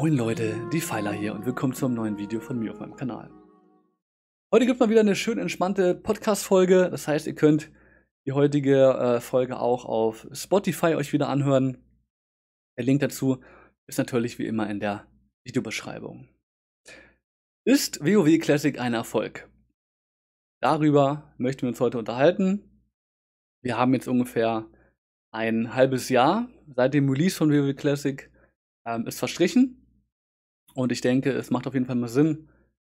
Moin Leute, die Pfeiler hier und willkommen zum neuen Video von mir auf meinem Kanal. Heute gibt es mal wieder eine schön entspannte Podcast-Folge. Das heißt, ihr könnt die heutige äh, Folge auch auf Spotify euch wieder anhören. Der Link dazu ist natürlich wie immer in der Videobeschreibung. Ist WoW Classic ein Erfolg? Darüber möchten wir uns heute unterhalten. Wir haben jetzt ungefähr ein halbes Jahr seit dem Release von WoW Classic ähm, ist verstrichen. Und ich denke, es macht auf jeden Fall mal Sinn,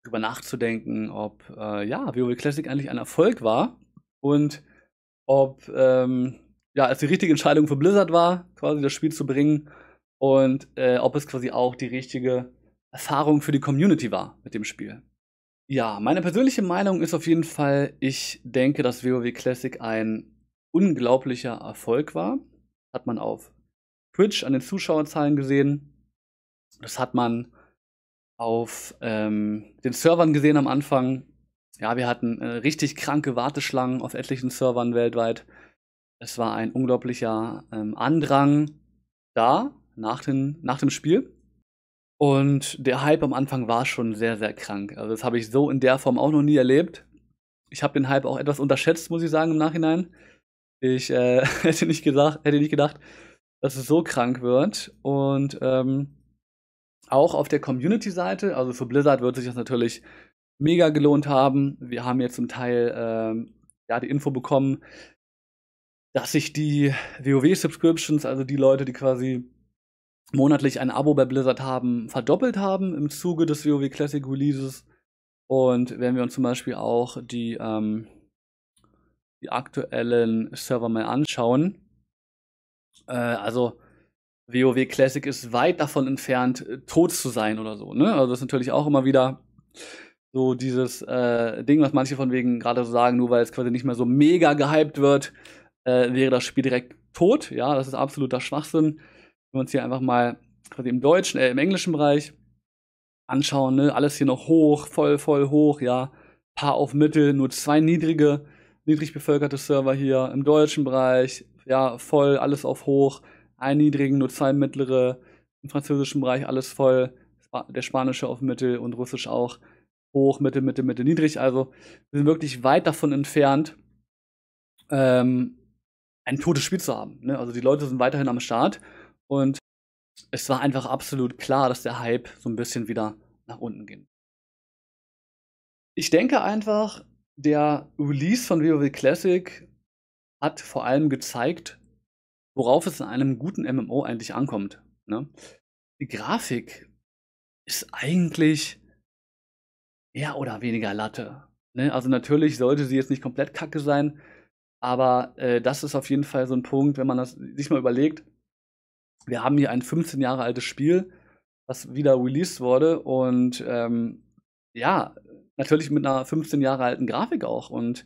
darüber nachzudenken, ob äh, ja, WoW Classic eigentlich ein Erfolg war und ob ähm, ja, es die richtige Entscheidung für Blizzard war, quasi das Spiel zu bringen und äh, ob es quasi auch die richtige Erfahrung für die Community war mit dem Spiel. Ja, meine persönliche Meinung ist auf jeden Fall, ich denke, dass WoW Classic ein unglaublicher Erfolg war. Hat man auf Twitch an den Zuschauerzahlen gesehen. Das hat man auf ähm, den Servern gesehen am Anfang. Ja, wir hatten äh, richtig kranke Warteschlangen auf etlichen Servern weltweit. Es war ein unglaublicher ähm, Andrang da nach, den, nach dem Spiel. Und der Hype am Anfang war schon sehr, sehr krank. Also das habe ich so in der Form auch noch nie erlebt. Ich habe den Hype auch etwas unterschätzt, muss ich sagen, im Nachhinein. Ich äh, hätte, nicht gedacht, hätte nicht gedacht, dass es so krank wird. Und ähm, auch auf der Community-Seite. Also für Blizzard wird sich das natürlich mega gelohnt haben. Wir haben jetzt zum Teil ähm, ja, die Info bekommen, dass sich die WoW-Subscriptions, also die Leute, die quasi monatlich ein Abo bei Blizzard haben, verdoppelt haben im Zuge des WoW Classic Releases. Und wenn wir uns zum Beispiel auch die, ähm, die aktuellen Server mal anschauen, äh, also WoW Classic ist weit davon entfernt, äh, tot zu sein oder so. Ne? Also das ist natürlich auch immer wieder so dieses äh, Ding, was manche von wegen gerade so sagen, nur weil es quasi nicht mehr so mega gehypt wird, äh, wäre das Spiel direkt tot. Ja, das ist absoluter Schwachsinn. Wenn wir uns hier einfach mal quasi im deutschen, äh, im englischen Bereich anschauen, ne? alles hier noch hoch, voll, voll hoch, ja. Paar auf Mittel, nur zwei niedrige, niedrig bevölkerte Server hier im deutschen Bereich, ja, voll, alles auf hoch einen niedrigen, nur zwei mittlere, im französischen Bereich alles voll, der spanische auf mittel und russisch auch hoch, mittel, mittel, mittel, niedrig. Also wir sind wirklich weit davon entfernt, ähm, ein totes Spiel zu haben. Ne? Also die Leute sind weiterhin am Start und es war einfach absolut klar, dass der Hype so ein bisschen wieder nach unten ging. Ich denke einfach, der Release von WoW Classic hat vor allem gezeigt, worauf es in einem guten MMO eigentlich ankommt. Ne? Die Grafik ist eigentlich mehr oder weniger Latte. Ne? Also natürlich sollte sie jetzt nicht komplett kacke sein, aber äh, das ist auf jeden Fall so ein Punkt, wenn man das sich mal überlegt. Wir haben hier ein 15 Jahre altes Spiel, was wieder released wurde und ähm, ja, natürlich mit einer 15 Jahre alten Grafik auch und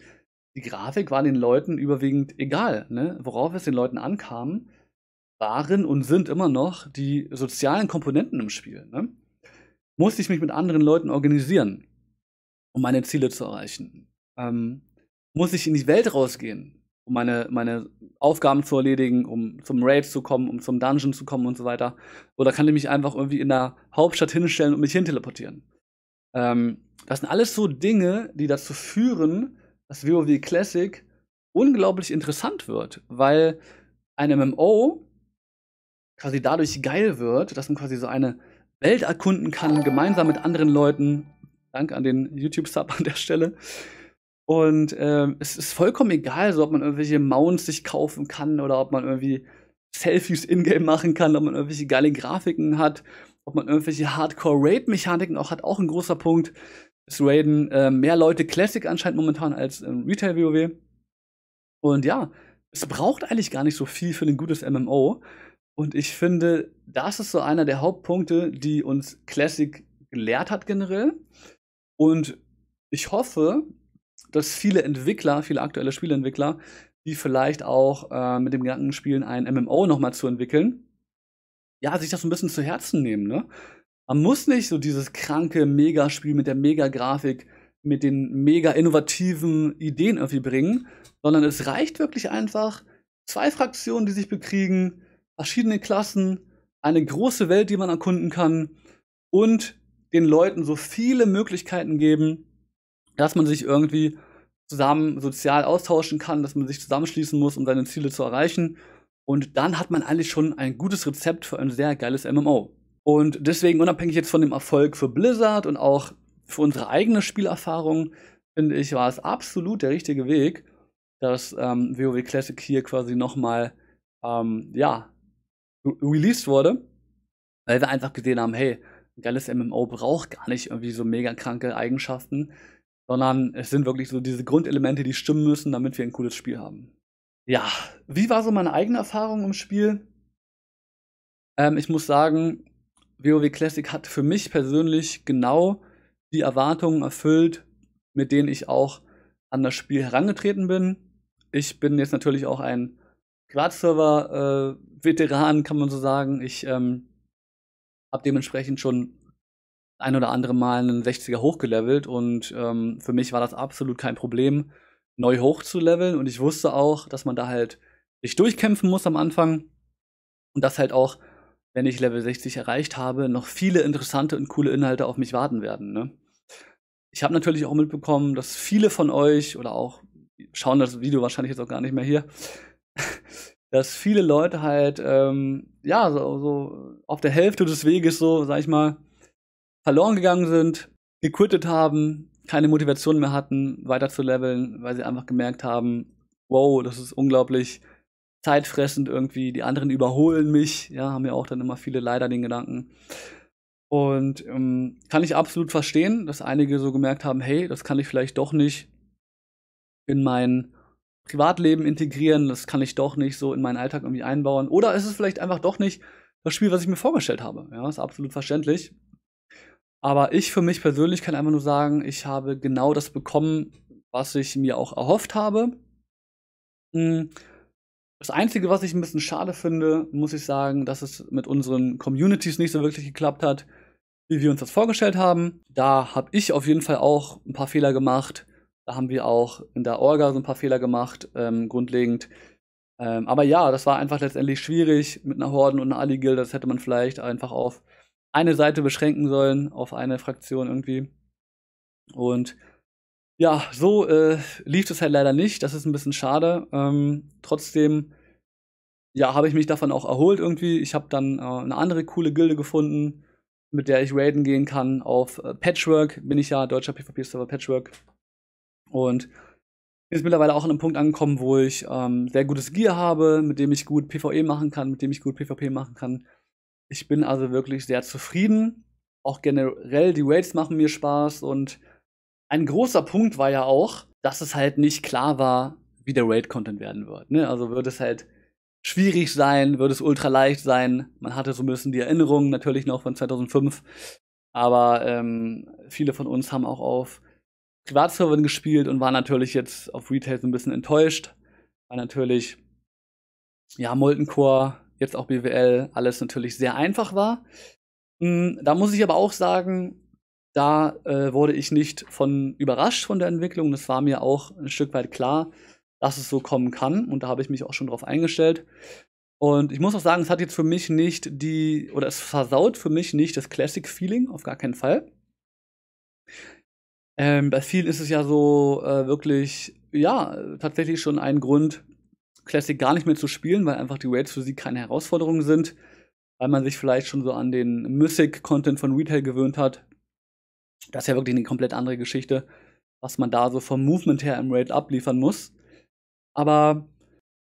die Grafik war den Leuten überwiegend egal. Ne? Worauf es den Leuten ankam, waren und sind immer noch die sozialen Komponenten im Spiel. Ne? Musste ich mich mit anderen Leuten organisieren, um meine Ziele zu erreichen? Ähm, muss ich in die Welt rausgehen, um meine, meine Aufgaben zu erledigen, um zum Raid zu kommen, um zum Dungeon zu kommen und so weiter? Oder kann ich mich einfach irgendwie in der Hauptstadt hinstellen und mich hinteleportieren? Ähm, das sind alles so Dinge, die dazu führen, dass WoW Classic unglaublich interessant wird, weil ein MMO quasi dadurch geil wird, dass man quasi so eine Welt erkunden kann, gemeinsam mit anderen Leuten. Dank an den YouTube-Sub an der Stelle. Und äh, es ist vollkommen egal, so ob man irgendwelche Mounts sich kaufen kann oder ob man irgendwie Selfies in-game machen kann, ob man irgendwelche geile Grafiken hat, ob man irgendwelche Hardcore-Raid-Mechaniken auch hat, auch ein großer Punkt ist Raiden äh, mehr Leute Classic anscheinend momentan als ähm, Retail WoW. Und ja, es braucht eigentlich gar nicht so viel für ein gutes MMO. Und ich finde, das ist so einer der Hauptpunkte, die uns Classic gelehrt hat generell. Und ich hoffe, dass viele Entwickler, viele aktuelle Spieleentwickler, die vielleicht auch äh, mit dem Gedanken spielen, ein MMO nochmal zu entwickeln, ja, sich das ein bisschen zu Herzen nehmen, ne? Man muss nicht so dieses kranke Mega-Spiel mit der Mega-Grafik, mit den mega innovativen Ideen irgendwie bringen, sondern es reicht wirklich einfach zwei Fraktionen, die sich bekriegen, verschiedene Klassen, eine große Welt, die man erkunden kann und den Leuten so viele Möglichkeiten geben, dass man sich irgendwie zusammen sozial austauschen kann, dass man sich zusammenschließen muss, um seine Ziele zu erreichen. Und dann hat man eigentlich schon ein gutes Rezept für ein sehr geiles MMO. Und deswegen, unabhängig jetzt von dem Erfolg für Blizzard und auch für unsere eigene Spielerfahrung, finde ich, war es absolut der richtige Weg, dass ähm, WoW Classic hier quasi nochmal, ähm, ja, released wurde, weil wir einfach gesehen haben, hey, ein geiles MMO braucht gar nicht irgendwie so mega kranke Eigenschaften, sondern es sind wirklich so diese Grundelemente, die stimmen müssen, damit wir ein cooles Spiel haben. Ja, wie war so meine eigene Erfahrung im Spiel? Ähm, ich muss sagen, WoW Classic hat für mich persönlich genau die Erwartungen erfüllt, mit denen ich auch an das Spiel herangetreten bin. Ich bin jetzt natürlich auch ein server äh, veteran äh, kann man so sagen. Ich ähm, habe dementsprechend schon ein oder andere Mal einen 60er hochgelevelt und ähm, für mich war das absolut kein Problem, neu hochzuleveln. Und ich wusste auch, dass man da halt sich durchkämpfen muss am Anfang und das halt auch wenn ich Level 60 erreicht habe, noch viele interessante und coole Inhalte auf mich warten werden. Ne? Ich habe natürlich auch mitbekommen, dass viele von euch oder auch schauen das Video wahrscheinlich jetzt auch gar nicht mehr hier, dass viele Leute halt ähm, ja so, so auf der Hälfte des Weges so, sag ich mal, verloren gegangen sind, gequittet haben, keine Motivation mehr hatten, weiter zu leveln, weil sie einfach gemerkt haben, wow, das ist unglaublich zeitfressend irgendwie. Die anderen überholen mich. Ja, haben ja auch dann immer viele leider den Gedanken. Und ähm, kann ich absolut verstehen, dass einige so gemerkt haben, hey, das kann ich vielleicht doch nicht in mein Privatleben integrieren, das kann ich doch nicht so in meinen Alltag irgendwie einbauen. Oder ist es vielleicht einfach doch nicht das Spiel, was ich mir vorgestellt habe? Ja, ist absolut verständlich. Aber ich für mich persönlich kann einfach nur sagen, ich habe genau das bekommen, was ich mir auch erhofft habe. Hm das Einzige, was ich ein bisschen schade finde, muss ich sagen, dass es mit unseren Communities nicht so wirklich geklappt hat, wie wir uns das vorgestellt haben. Da habe ich auf jeden Fall auch ein paar Fehler gemacht. Da haben wir auch in der Orga so ein paar Fehler gemacht, ähm, grundlegend. Ähm, aber ja, das war einfach letztendlich schwierig mit einer Horden und einer ali Das hätte man vielleicht einfach auf eine Seite beschränken sollen, auf eine Fraktion irgendwie. Und ja, so äh, lief das halt leider nicht. Das ist ein bisschen schade. Ähm, trotzdem, ja, habe ich mich davon auch erholt irgendwie. Ich habe dann äh, eine andere coole Gilde gefunden, mit der ich raiden gehen kann. Auf äh, Patchwork bin ich ja deutscher PvP-Server Patchwork. Und bin jetzt mittlerweile auch an einem Punkt angekommen, wo ich ähm, sehr gutes Gear habe, mit dem ich gut PvE machen kann, mit dem ich gut PvP machen kann. Ich bin also wirklich sehr zufrieden. Auch generell die Raids machen mir Spaß und ein großer Punkt war ja auch, dass es halt nicht klar war, wie der Raid-Content werden wird. Ne? Also wird es halt schwierig sein, wird es ultra leicht sein. Man hatte so ein bisschen die Erinnerungen natürlich noch von 2005. Aber ähm, viele von uns haben auch auf Privatservern gespielt und waren natürlich jetzt auf Retail so ein bisschen enttäuscht. Weil natürlich, ja, Molten Core, jetzt auch BWL, alles natürlich sehr einfach war. Hm, da muss ich aber auch sagen, da äh, wurde ich nicht von überrascht von der Entwicklung. Das war mir auch ein Stück weit klar, dass es so kommen kann. Und da habe ich mich auch schon drauf eingestellt. Und ich muss auch sagen, es hat jetzt für mich nicht die, oder es versaut für mich nicht das Classic-Feeling, auf gar keinen Fall. Ähm, bei vielen ist es ja so äh, wirklich, ja, tatsächlich schon ein Grund, Classic gar nicht mehr zu spielen, weil einfach die Raids für sie keine Herausforderungen sind, weil man sich vielleicht schon so an den Mythic-Content von Retail gewöhnt hat. Das ist ja wirklich eine komplett andere Geschichte, was man da so vom Movement her im Raid abliefern muss. Aber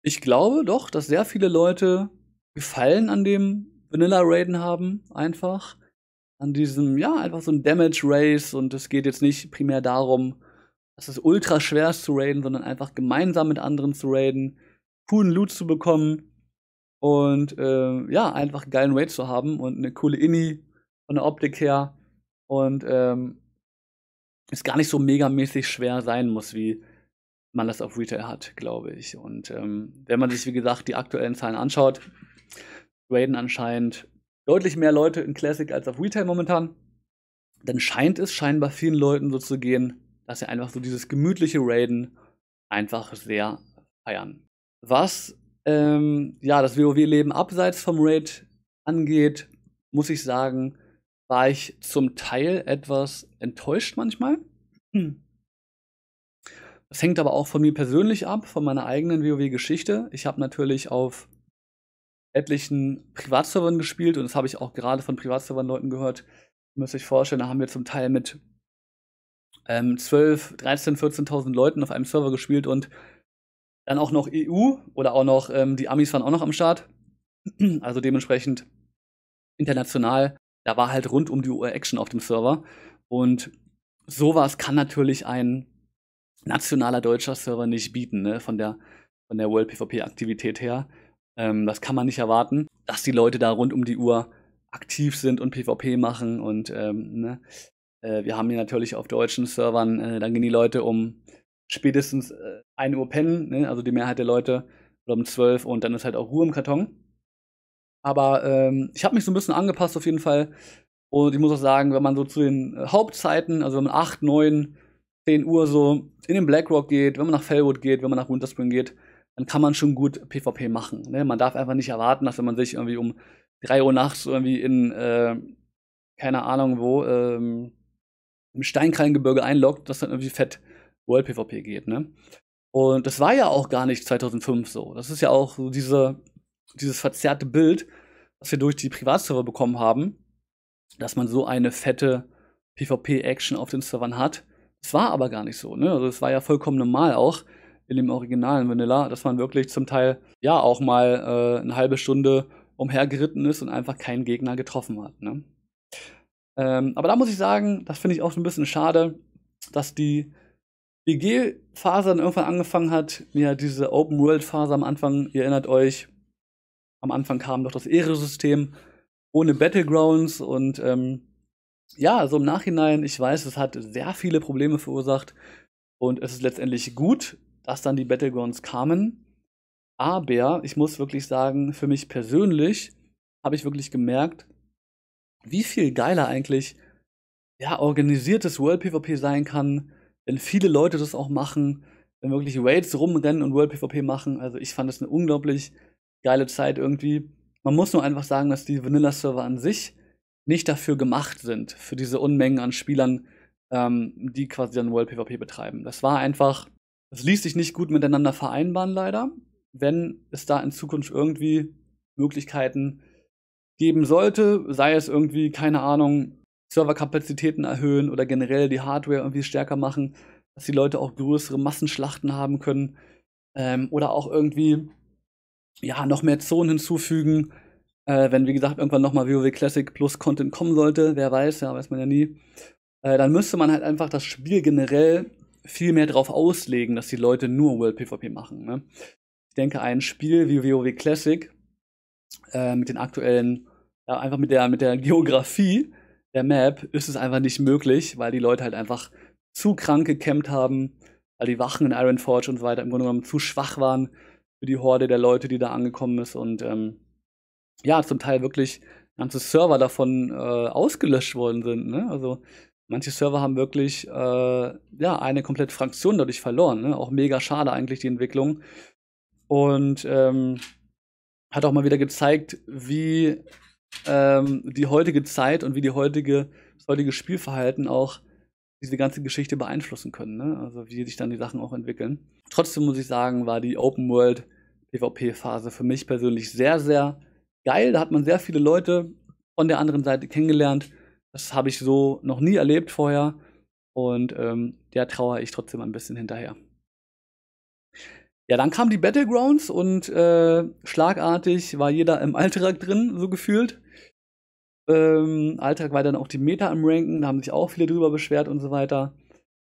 ich glaube doch, dass sehr viele Leute Gefallen an dem Vanilla Raiden haben, einfach. An diesem, ja, einfach so ein Damage Race und es geht jetzt nicht primär darum, dass es ultra schwer ist zu raiden, sondern einfach gemeinsam mit anderen zu raiden, coolen Loot zu bekommen und äh, ja, einfach einen geilen Raid zu haben und eine coole Inni von der Optik her und ähm, es gar nicht so megamäßig schwer sein muss, wie man das auf Retail hat, glaube ich. Und ähm, wenn man sich, wie gesagt, die aktuellen Zahlen anschaut, traden anscheinend deutlich mehr Leute in Classic als auf Retail momentan, dann scheint es scheinbar vielen Leuten so zu gehen, dass sie einfach so dieses gemütliche Raiden einfach sehr feiern. Was ähm, ja das WoW-Leben abseits vom Raid angeht, muss ich sagen, war ich zum Teil etwas enttäuscht manchmal. Hm. Das hängt aber auch von mir persönlich ab, von meiner eigenen WoW-Geschichte. Ich habe natürlich auf etlichen Privatservern gespielt und das habe ich auch gerade von Privatservern-Leuten gehört. Müsst euch vorstellen, da haben wir zum Teil mit ähm, 12, 13, 14.000 Leuten auf einem Server gespielt und dann auch noch EU oder auch noch ähm, die Amis waren auch noch am Start. Also dementsprechend international da war halt rund um die Uhr Action auf dem Server. Und sowas kann natürlich ein nationaler deutscher Server nicht bieten, ne? von der, von der World PvP-Aktivität her. Ähm, das kann man nicht erwarten, dass die Leute da rund um die Uhr aktiv sind und PvP machen. Und ähm, ne? äh, wir haben hier natürlich auf deutschen Servern, äh, dann gehen die Leute um spätestens äh, 1 Uhr pennen, ne? also die Mehrheit der Leute, um 12 und dann ist halt auch Ruhe im Karton. Aber ähm, ich habe mich so ein bisschen angepasst auf jeden Fall. Und ich muss auch sagen, wenn man so zu den äh, Hauptzeiten, also wenn man 8, 9, 10 Uhr so in den Blackrock geht, wenn man nach Fellwood geht, wenn man nach Winterspring geht, dann kann man schon gut PvP machen. Ne? Man darf einfach nicht erwarten, dass wenn man sich irgendwie um 3 Uhr nachts irgendwie in, äh, keine Ahnung wo, ähm, im Steinkrallengebirge einloggt, dass dann irgendwie fett World PvP geht. Ne? Und das war ja auch gar nicht 2005 so. Das ist ja auch so diese dieses verzerrte Bild, was wir durch die Privatserver bekommen haben, dass man so eine fette PvP-Action auf den Servern hat. Es war aber gar nicht so. Ne? Also es war ja vollkommen normal auch in dem originalen Vanilla, dass man wirklich zum Teil ja auch mal äh, eine halbe Stunde umhergeritten ist und einfach keinen Gegner getroffen hat. Ne? Ähm, aber da muss ich sagen, das finde ich auch so ein bisschen schade, dass die bg phase dann irgendwann angefangen hat. Ja, diese Open-World-Phase am Anfang, ihr erinnert euch, am Anfang kam doch das Ehre-System ohne Battlegrounds und ähm, ja, so also im Nachhinein, ich weiß, es hat sehr viele Probleme verursacht und es ist letztendlich gut, dass dann die Battlegrounds kamen. Aber ich muss wirklich sagen, für mich persönlich habe ich wirklich gemerkt, wie viel geiler eigentlich ja, organisiertes World PvP sein kann, wenn viele Leute das auch machen, wenn wirklich Raids rumrennen und World PvP machen. Also ich fand es eine unglaublich geile Zeit irgendwie. Man muss nur einfach sagen, dass die Vanilla-Server an sich nicht dafür gemacht sind, für diese Unmengen an Spielern, ähm, die quasi dann World PvP betreiben. Das war einfach, das ließ sich nicht gut miteinander vereinbaren, leider. Wenn es da in Zukunft irgendwie Möglichkeiten geben sollte, sei es irgendwie, keine Ahnung, Serverkapazitäten erhöhen oder generell die Hardware irgendwie stärker machen, dass die Leute auch größere Massenschlachten haben können ähm, oder auch irgendwie ja, noch mehr Zonen hinzufügen. Äh, wenn, wie gesagt, irgendwann nochmal WoW Classic plus Content kommen sollte, wer weiß, ja, weiß man ja nie. Äh, dann müsste man halt einfach das Spiel generell viel mehr darauf auslegen, dass die Leute nur World PvP machen. Ne? Ich denke, ein Spiel wie WoW Classic äh, mit den aktuellen, ja, einfach mit der, mit der Geografie der Map ist es einfach nicht möglich, weil die Leute halt einfach zu krank gecampt haben, weil die Wachen in Ironforge und so weiter im Grunde genommen zu schwach waren, für die Horde der Leute, die da angekommen ist und ähm, ja, zum Teil wirklich ganze Server davon äh, ausgelöscht worden sind. Ne? Also manche Server haben wirklich äh, ja, eine komplette Fraktion dadurch verloren. Ne? Auch mega schade eigentlich die Entwicklung. Und ähm, hat auch mal wieder gezeigt, wie ähm, die heutige Zeit und wie die heutige, das heutige Spielverhalten auch diese ganze Geschichte beeinflussen können, ne? also wie sich dann die Sachen auch entwickeln. Trotzdem muss ich sagen, war die Open World PvP-Phase für mich persönlich sehr, sehr geil. Da hat man sehr viele Leute von der anderen Seite kennengelernt. Das habe ich so noch nie erlebt vorher und ähm, der traue ich trotzdem ein bisschen hinterher. Ja, dann kamen die Battlegrounds und äh, schlagartig war jeder im Alltag drin, so gefühlt. Ähm, Alltag war dann auch die Meta am Ranken, da haben sich auch viele drüber beschwert und so weiter.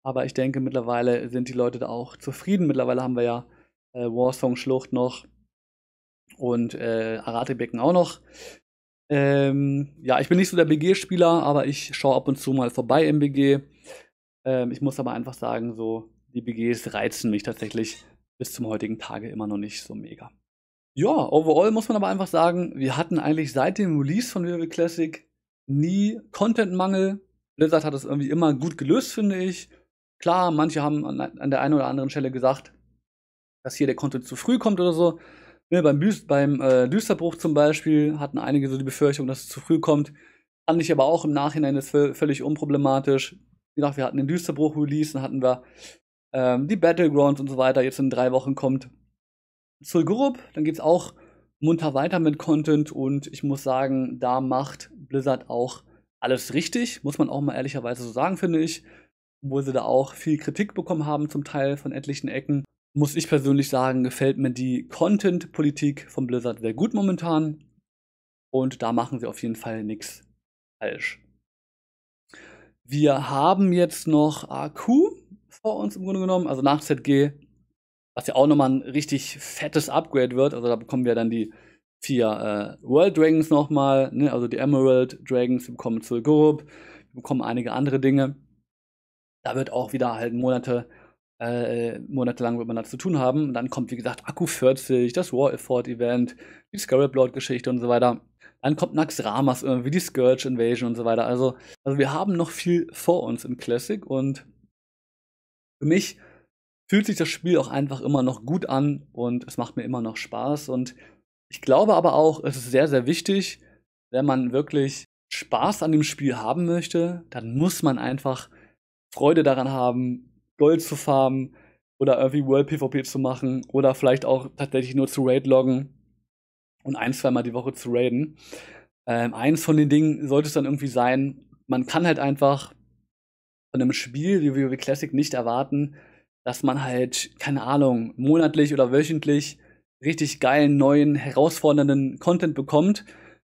Aber ich denke, mittlerweile sind die Leute da auch zufrieden. Mittlerweile haben wir ja äh, Warsong-Schlucht noch und äh, Aratebecken auch noch. Ähm, ja, ich bin nicht so der BG-Spieler, aber ich schaue ab und zu mal vorbei im BG. Ähm, ich muss aber einfach sagen, so die BGs reizen mich tatsächlich bis zum heutigen Tage immer noch nicht so mega. Ja, overall muss man aber einfach sagen, wir hatten eigentlich seit dem Release von WoW Classic nie Contentmangel. Blizzard hat es irgendwie immer gut gelöst, finde ich. Klar, manche haben an der einen oder anderen Stelle gesagt, dass hier der Content zu früh kommt oder so. Ne, beim beim äh, Düsterbruch zum Beispiel hatten einige so die Befürchtung, dass es zu früh kommt. Fand ich aber auch im Nachhinein ist völlig unproblematisch. Wie gesagt, wir hatten den Düsterbruch-Release, dann hatten wir ähm, die Battlegrounds und so weiter. Jetzt in drei Wochen kommt zur Dann geht es auch munter weiter mit Content und ich muss sagen, da macht Blizzard auch alles richtig, muss man auch mal ehrlicherweise so sagen, finde ich. Obwohl sie da auch viel Kritik bekommen haben, zum Teil von etlichen Ecken, muss ich persönlich sagen, gefällt mir die Content-Politik von Blizzard sehr gut momentan. Und da machen sie auf jeden Fall nichts falsch. Wir haben jetzt noch AQ vor uns im Grunde genommen, also nach ZG was ja auch nochmal ein richtig fettes Upgrade wird. Also da bekommen wir dann die vier äh, World Dragons nochmal, ne? also die Emerald Dragons, wir bekommen Zul'Gurub, wir bekommen einige andere Dinge. Da wird auch wieder halt Monate, äh, monatelang wird man da zu tun haben. Und dann kommt, wie gesagt, Akku 40, das War Effort Event, die Scarlet Lord Geschichte und so weiter. Dann kommt Nax Ramas, irgendwie äh, die Scourge Invasion und so weiter. Also, also wir haben noch viel vor uns im Classic und für mich fühlt sich das Spiel auch einfach immer noch gut an und es macht mir immer noch Spaß. Und ich glaube aber auch, es ist sehr, sehr wichtig, wenn man wirklich Spaß an dem Spiel haben möchte, dann muss man einfach Freude daran haben, Gold zu farmen oder irgendwie World PvP zu machen oder vielleicht auch tatsächlich nur zu Raid loggen und ein, zweimal die Woche zu raiden. Ähm, eins von den Dingen sollte es dann irgendwie sein, man kann halt einfach von einem Spiel wie WoW Classic nicht erwarten, dass man halt, keine Ahnung, monatlich oder wöchentlich richtig geilen, neuen, herausfordernden Content bekommt.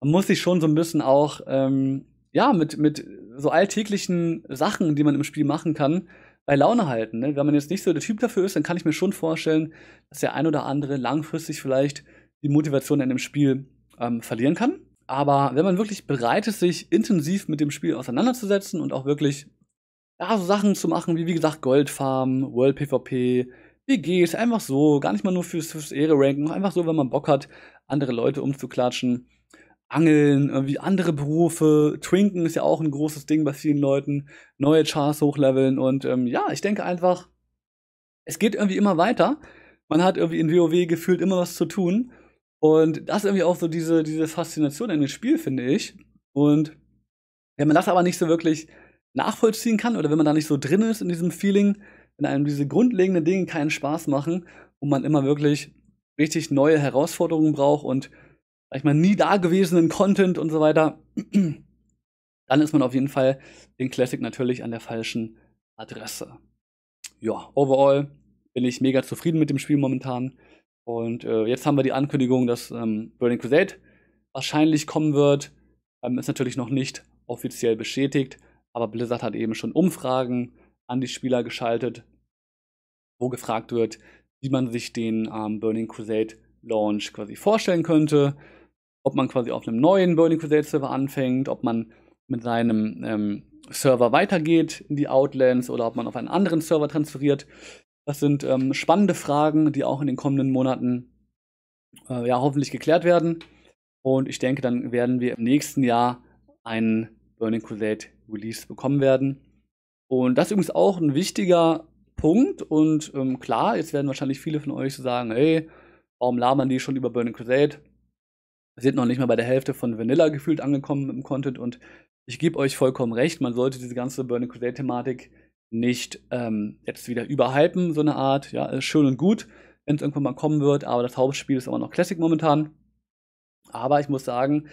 Man muss sich schon so ein bisschen auch, ähm, ja, mit, mit so alltäglichen Sachen, die man im Spiel machen kann, bei Laune halten. Ne? Wenn man jetzt nicht so der Typ dafür ist, dann kann ich mir schon vorstellen, dass der ein oder andere langfristig vielleicht die Motivation in dem Spiel ähm, verlieren kann. Aber wenn man wirklich bereit ist, sich intensiv mit dem Spiel auseinanderzusetzen und auch wirklich ja, so Sachen zu machen, wie wie gesagt Goldfarben, World PvP, WGs, einfach so, gar nicht mal nur fürs, fürs Ehre-Ranken, einfach so, wenn man Bock hat, andere Leute umzuklatschen. Angeln, irgendwie andere Berufe, Trinken ist ja auch ein großes Ding bei vielen Leuten, neue Chars hochleveln und ähm, ja, ich denke einfach, es geht irgendwie immer weiter. Man hat irgendwie in WoW gefühlt immer was zu tun und das ist irgendwie auch so diese, diese Faszination in dem Spiel, finde ich. Und wenn man das aber nicht so wirklich nachvollziehen kann oder wenn man da nicht so drin ist in diesem Feeling, wenn einem diese grundlegenden Dinge keinen Spaß machen und man immer wirklich richtig neue Herausforderungen braucht und sag ich mal nie dagewesenen Content und so weiter, dann ist man auf jeden Fall den Classic natürlich an der falschen Adresse. Ja, overall bin ich mega zufrieden mit dem Spiel momentan. Und äh, jetzt haben wir die Ankündigung, dass ähm, Burning Crusade wahrscheinlich kommen wird. Ähm, ist natürlich noch nicht offiziell bestätigt, aber Blizzard hat eben schon Umfragen an die Spieler geschaltet, wo gefragt wird, wie man sich den ähm, Burning Crusade Launch quasi vorstellen könnte, ob man quasi auf einem neuen Burning Crusade Server anfängt, ob man mit seinem ähm, Server weitergeht in die Outlands oder ob man auf einen anderen Server transferiert. Das sind ähm, spannende Fragen, die auch in den kommenden Monaten äh, ja hoffentlich geklärt werden. Und ich denke, dann werden wir im nächsten Jahr einen Burning Crusade Release bekommen werden. Und das ist übrigens auch ein wichtiger Punkt. Und ähm, klar, jetzt werden wahrscheinlich viele von euch so sagen, hey, warum labern die schon über Burning Crusade? Wir sind noch nicht mal bei der Hälfte von Vanilla gefühlt angekommen im Content. Und ich gebe euch vollkommen recht, man sollte diese ganze Burning Crusade-Thematik nicht ähm, jetzt wieder überhypen, so eine Art. Ja, ist schön und gut, wenn es irgendwann mal kommen wird, aber das Hauptspiel ist aber noch Classic momentan. Aber ich muss sagen,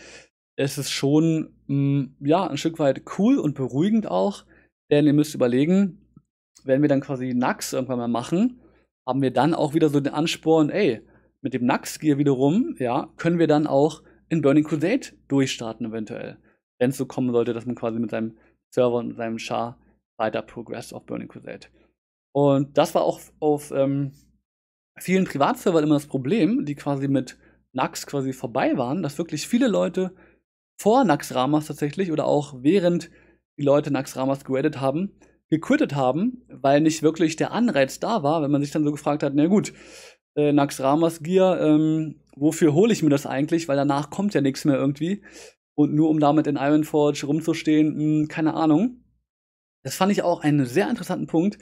es ist schon mh, mm, ja ein Stück weit cool und beruhigend auch, denn ihr müsst überlegen, wenn wir dann quasi Nax irgendwann mal machen, haben wir dann auch wieder so den Ansporn, ey, mit dem Nax Gear wiederum, ja, können wir dann auch in Burning Crusade durchstarten eventuell, wenn es so kommen sollte, dass man quasi mit seinem Server und seinem Char weiter progress auf Burning Crusade. Und das war auch auf ähm, vielen Privatservern immer das Problem, die quasi mit Nax quasi vorbei waren, dass wirklich viele Leute vor Naxramas tatsächlich oder auch während die Leute Naxramas geradet haben, gequittet haben, weil nicht wirklich der Anreiz da war, wenn man sich dann so gefragt hat, na gut, äh, Naxramas Gear, ähm, wofür hole ich mir das eigentlich, weil danach kommt ja nichts mehr irgendwie und nur um damit in Ironforge rumzustehen, mh, hm, keine Ahnung. Das fand ich auch einen sehr interessanten Punkt,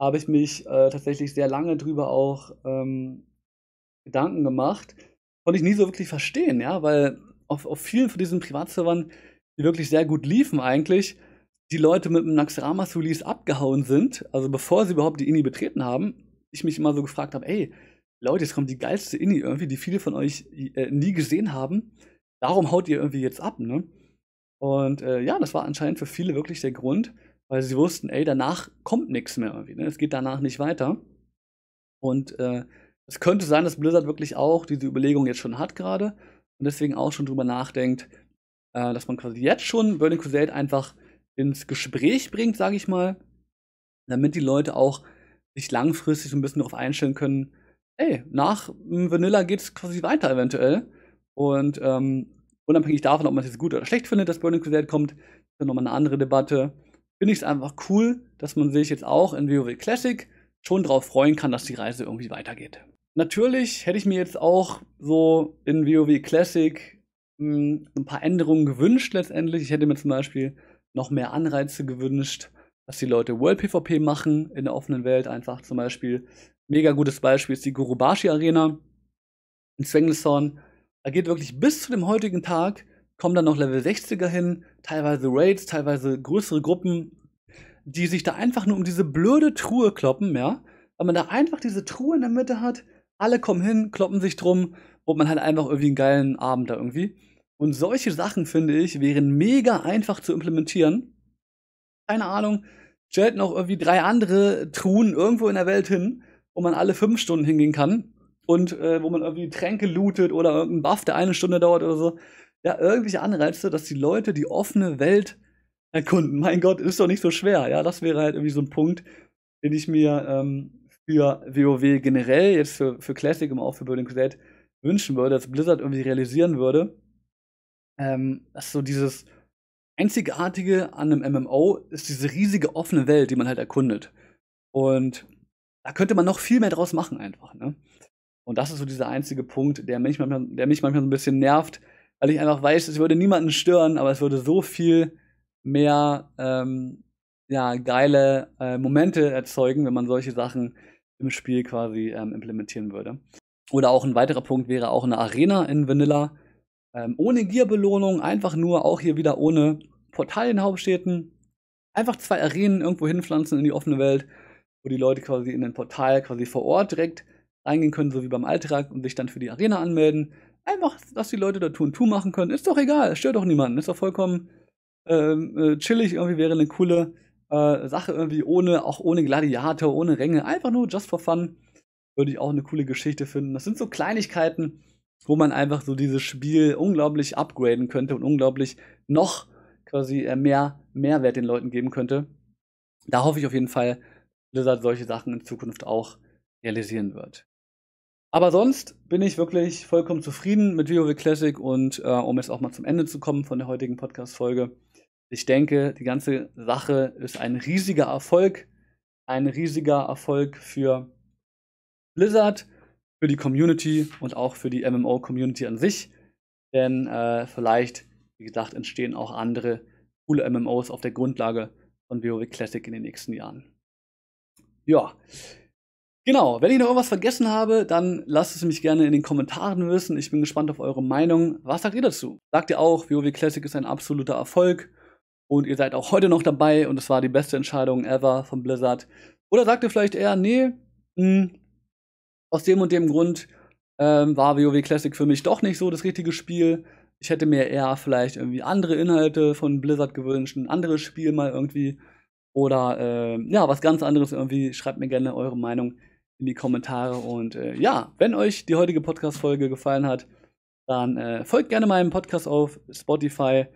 habe ich mich äh, tatsächlich sehr lange drüber auch ähm, Gedanken gemacht. Konnte ich nie so wirklich verstehen, ja, weil auf, auf vielen von diesen Privatservern, die wirklich sehr gut liefen eigentlich, die Leute mit dem naxramas Release abgehauen sind, also bevor sie überhaupt die INI betreten haben, ich mich immer so gefragt habe, ey, Leute, jetzt kommt die geilste INI irgendwie, die viele von euch äh, nie gesehen haben. Darum haut ihr irgendwie jetzt ab, ne? Und äh, ja, das war anscheinend für viele wirklich der Grund, weil sie wussten, ey, danach kommt nichts mehr irgendwie, ne? Es geht danach nicht weiter. Und äh, es könnte sein, dass Blizzard wirklich auch diese Überlegung jetzt schon hat gerade und deswegen auch schon drüber nachdenkt, äh, dass man quasi jetzt schon Burning Crusade einfach ins Gespräch bringt, sage ich mal, damit die Leute auch sich langfristig so ein bisschen darauf einstellen können, hey, nach Vanilla geht es quasi weiter eventuell. Und ähm, unabhängig davon, ob man es jetzt gut oder schlecht findet, dass Burning Crusade kommt, ist dann nochmal eine andere Debatte. Finde ich es einfach cool, dass man sich jetzt auch in WoW Classic schon darauf freuen kann, dass die Reise irgendwie weitergeht. Natürlich hätte ich mir jetzt auch so in WoW Classic hm, ein paar Änderungen gewünscht letztendlich. Ich hätte mir zum Beispiel noch mehr Anreize gewünscht, dass die Leute World PvP machen in der offenen Welt. Einfach zum Beispiel, mega gutes Beispiel ist die Gurubashi Arena in Zwängelshorn. Da geht wirklich bis zu dem heutigen Tag, kommen dann noch Level 60er hin, teilweise Raids, teilweise größere Gruppen, die sich da einfach nur um diese blöde Truhe kloppen, ja. Weil man da einfach diese Truhe in der Mitte hat, alle kommen hin, kloppen sich drum und man hat einfach irgendwie einen geilen Abend da irgendwie. Und solche Sachen, finde ich, wären mega einfach zu implementieren. Keine Ahnung, stellt noch irgendwie drei andere Truhen irgendwo in der Welt hin, wo man alle fünf Stunden hingehen kann und äh, wo man irgendwie Tränke lootet oder irgendeinen Buff, der eine Stunde dauert oder so. Ja, irgendwelche Anreize, dass die Leute die offene Welt erkunden. Mein Gott, ist doch nicht so schwer. Ja, das wäre halt irgendwie so ein Punkt, den ich mir ähm, für WoW generell, jetzt für, für Classic und auch für Burning Crusade wünschen würde, dass Blizzard irgendwie realisieren würde, ähm, dass so dieses Einzigartige an einem MMO ist diese riesige offene Welt, die man halt erkundet. Und da könnte man noch viel mehr draus machen einfach. Ne? Und das ist so dieser einzige Punkt, der mich, manchmal, der mich manchmal so ein bisschen nervt, weil ich einfach weiß, es würde niemanden stören, aber es würde so viel mehr ähm, ja, geile äh, Momente erzeugen, wenn man solche Sachen im Spiel quasi ähm, implementieren würde. Oder auch ein weiterer Punkt wäre auch eine Arena in Vanilla. Ähm, ohne Gearbelohnung, einfach nur auch hier wieder ohne Portal in Hauptstädten. Einfach zwei Arenen irgendwo hinpflanzen in die offene Welt, wo die Leute quasi in den Portal quasi vor Ort direkt reingehen können, so wie beim Alltag, und sich dann für die Arena anmelden. Einfach, dass die Leute da tun tun machen können. Ist doch egal, stört doch niemanden. Ist doch vollkommen ähm, äh, chillig. Irgendwie wäre eine coole äh, Sache irgendwie ohne, auch ohne Gladiator, ohne Ränge, einfach nur just for fun, würde ich auch eine coole Geschichte finden. Das sind so Kleinigkeiten, wo man einfach so dieses Spiel unglaublich upgraden könnte und unglaublich noch quasi äh, mehr Mehrwert den Leuten geben könnte. Da hoffe ich auf jeden Fall, Blizzard solche Sachen in Zukunft auch realisieren wird. Aber sonst bin ich wirklich vollkommen zufrieden mit WoW Classic und äh, um jetzt auch mal zum Ende zu kommen von der heutigen Podcast-Folge, ich denke, die ganze Sache ist ein riesiger Erfolg. Ein riesiger Erfolg für Blizzard, für die Community und auch für die MMO-Community an sich. Denn äh, vielleicht, wie gesagt, entstehen auch andere coole MMOs auf der Grundlage von WoW Classic in den nächsten Jahren. Ja. Genau, wenn ich noch irgendwas vergessen habe, dann lasst es mich gerne in den Kommentaren wissen. Ich bin gespannt auf eure Meinung. Was sagt ihr dazu? Sagt ihr auch, WoW Classic ist ein absoluter Erfolg? und ihr seid auch heute noch dabei und es war die beste Entscheidung ever von Blizzard. Oder sagt ihr vielleicht eher, nee, mh, hm, aus dem und dem Grund ähm, war WoW Classic für mich doch nicht so das richtige Spiel. Ich hätte mir eher vielleicht irgendwie andere Inhalte von Blizzard gewünscht, ein anderes Spiel mal irgendwie. Oder äh, ja, was ganz anderes irgendwie. Schreibt mir gerne eure Meinung in die Kommentare. Und äh, ja, wenn euch die heutige Podcast-Folge gefallen hat, dann äh, folgt gerne meinem Podcast auf Spotify.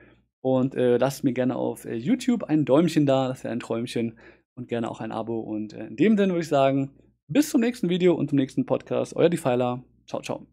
Und äh, lasst mir gerne auf äh, YouTube ein Däumchen da, das wäre ein Träumchen. Und gerne auch ein Abo. Und äh, in dem Sinne würde ich sagen, bis zum nächsten Video und zum nächsten Podcast. Euer Defiler. Ciao, ciao.